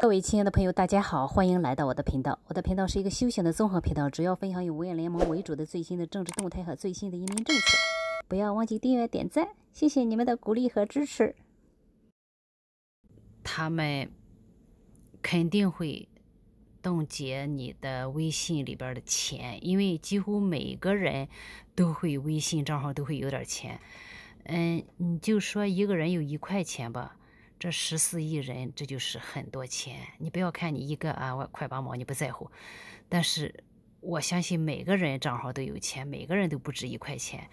各位亲爱的朋友，大家好，欢迎来到我的频道。我的频道是一个休闲的综合频道，主要分享以五眼联盟为主的最新的政治动态和最新的移民政策。不要忘记订阅点赞，谢谢你们的鼓励和支持。他们肯定会冻结你的微信里边的钱，因为几乎每个人都会微信账号都会有点钱。嗯，你就说一个人有一块钱吧。这十四亿人，这就是很多钱。你不要看你一个啊，我快八毛，你不在乎。但是我相信每个人账号都有钱，每个人都不止一块钱。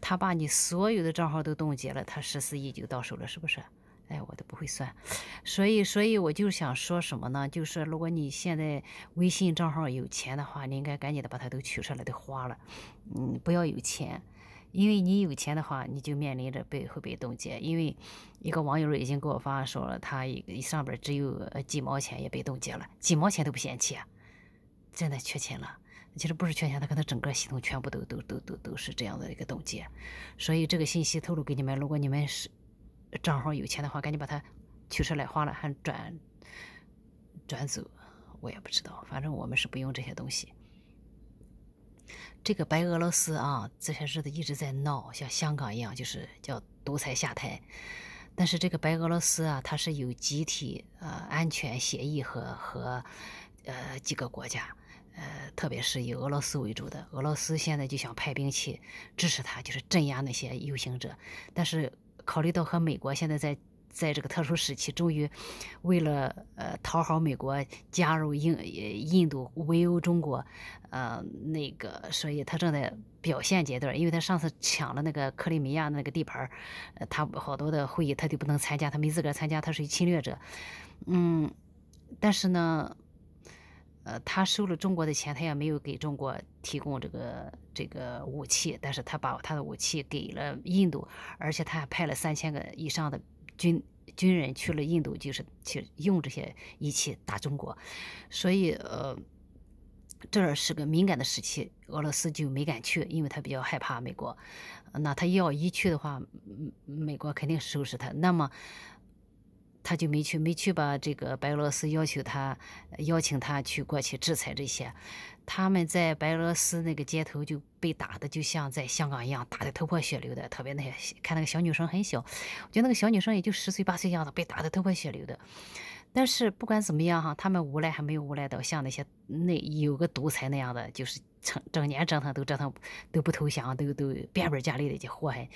他把你所有的账号都冻结了，他十四亿就到手了，是不是？哎，我都不会算。所以，所以我就想说什么呢？就是如果你现在微信账号有钱的话，你应该赶紧的把它都取出来，都花了。嗯，不要有钱。因为你有钱的话，你就面临着被会被冻结。因为一个网友已经给我发说了，他一上边只有呃几毛钱也被冻结了，几毛钱都不嫌弃，真的缺钱了。其实不是缺钱，他可能整个系统全部都都都都都是这样的一个冻结。所以这个信息透露给你们，如果你们是账号有钱的话，赶紧把它取出来花了，还转转走。我也不知道，反正我们是不用这些东西。这个白俄罗斯啊，这些日子一直在闹，像香港一样，就是叫独裁下台。但是这个白俄罗斯啊，它是有集体呃安全协议和和呃几个国家，呃，特别是以俄罗斯为主的。俄罗斯现在就想派兵去支持他，就是镇压那些游行者。但是考虑到和美国现在在。在这个特殊时期，终于为了呃讨好美国，加入印印度围殴中国，呃那个，所以他正在表现阶段，因为他上次抢了那个克里米亚那个地盘儿，他好多的会议他就不能参加，他没资格参加，他属于侵略者，嗯，但是呢，呃他收了中国的钱，他也没有给中国提供这个这个武器，但是他把他的武器给了印度，而且他还派了三千个以上的军。军人去了印度就是去用这些仪器打中国，所以呃，这是个敏感的时期，俄罗斯就没敢去，因为他比较害怕美国，那他要一去的话，美国肯定收拾他。那么。他就没去，没去吧？这个白俄罗斯要求他邀请他去过去制裁这些，他们在白俄罗斯那个街头就被打的，就像在香港一样，打的头破血流的。特别那些看那个小女生很小，我觉得那个小女生也就十岁八岁样子，被打的头破血流的。但是不管怎么样哈，他们无赖还没有无赖到像那些那有个独裁那样的，就是。成整年折腾都折腾都不投降，都都变本加厉的去祸害。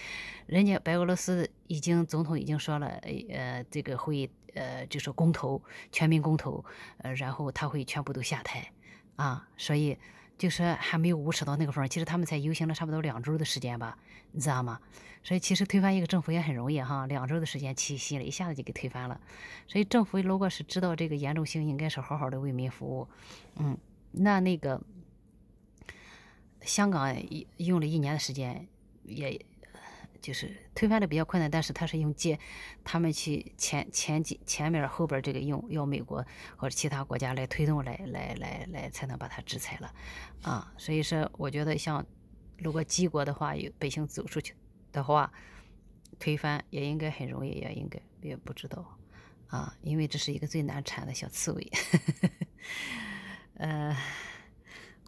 人家白俄罗斯已经总统已经说了，呃这个会呃就是公投，全民公投，呃，然后他会全部都下台啊。所以就是还没有无耻到那个份儿。其实他们才游行了差不多两周的时间吧，你知道吗？所以其实推翻一个政府也很容易哈，两周的时间齐心了一下子就给推翻了。所以政府如果是知道这个严重性，应该是好好的为民服务。嗯，那那个。香港用了一年的时间，也就是推翻的比较困难，但是他是用借他们去前前几前面后边这个用要美国或者其他国家来推动来来来来才能把它制裁了啊，所以说我觉得像如果基国的话有百姓走出去的话，推翻也应该很容易，也应该也不知道啊，因为这是一个最难缠的小刺猬，呃。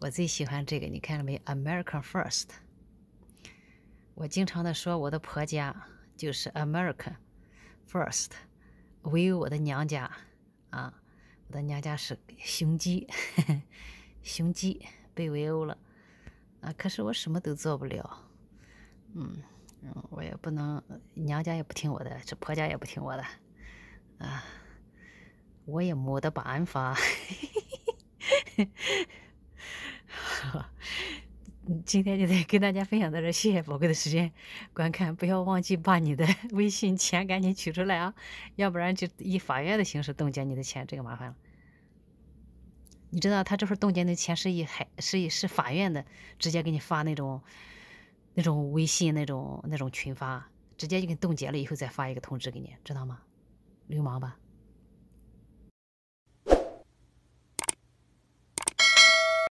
我最喜欢这个，你看了没？America first。我经常的说，我的婆家就是 America first。唯有我的娘家啊，我的娘家是雄鸡，雄鸡被围殴了啊！可是我什么都做不了，嗯嗯，我也不能，娘家也不听我的，这婆家也不听我的啊，我也没得办法。嘿嘿嘿。今天就得跟大家分享到这，谢谢宝贵的时间观看，不要忘记把你的 微信钱赶紧取出来啊，要不然就以法院的形式冻结你的钱，这个麻烦了。你知道他这份冻结的钱是以还是以是法院的直接给你发那种那种微信那种那种群发，直接就给冻结了以后再发一个通知给你，知道吗？流氓吧。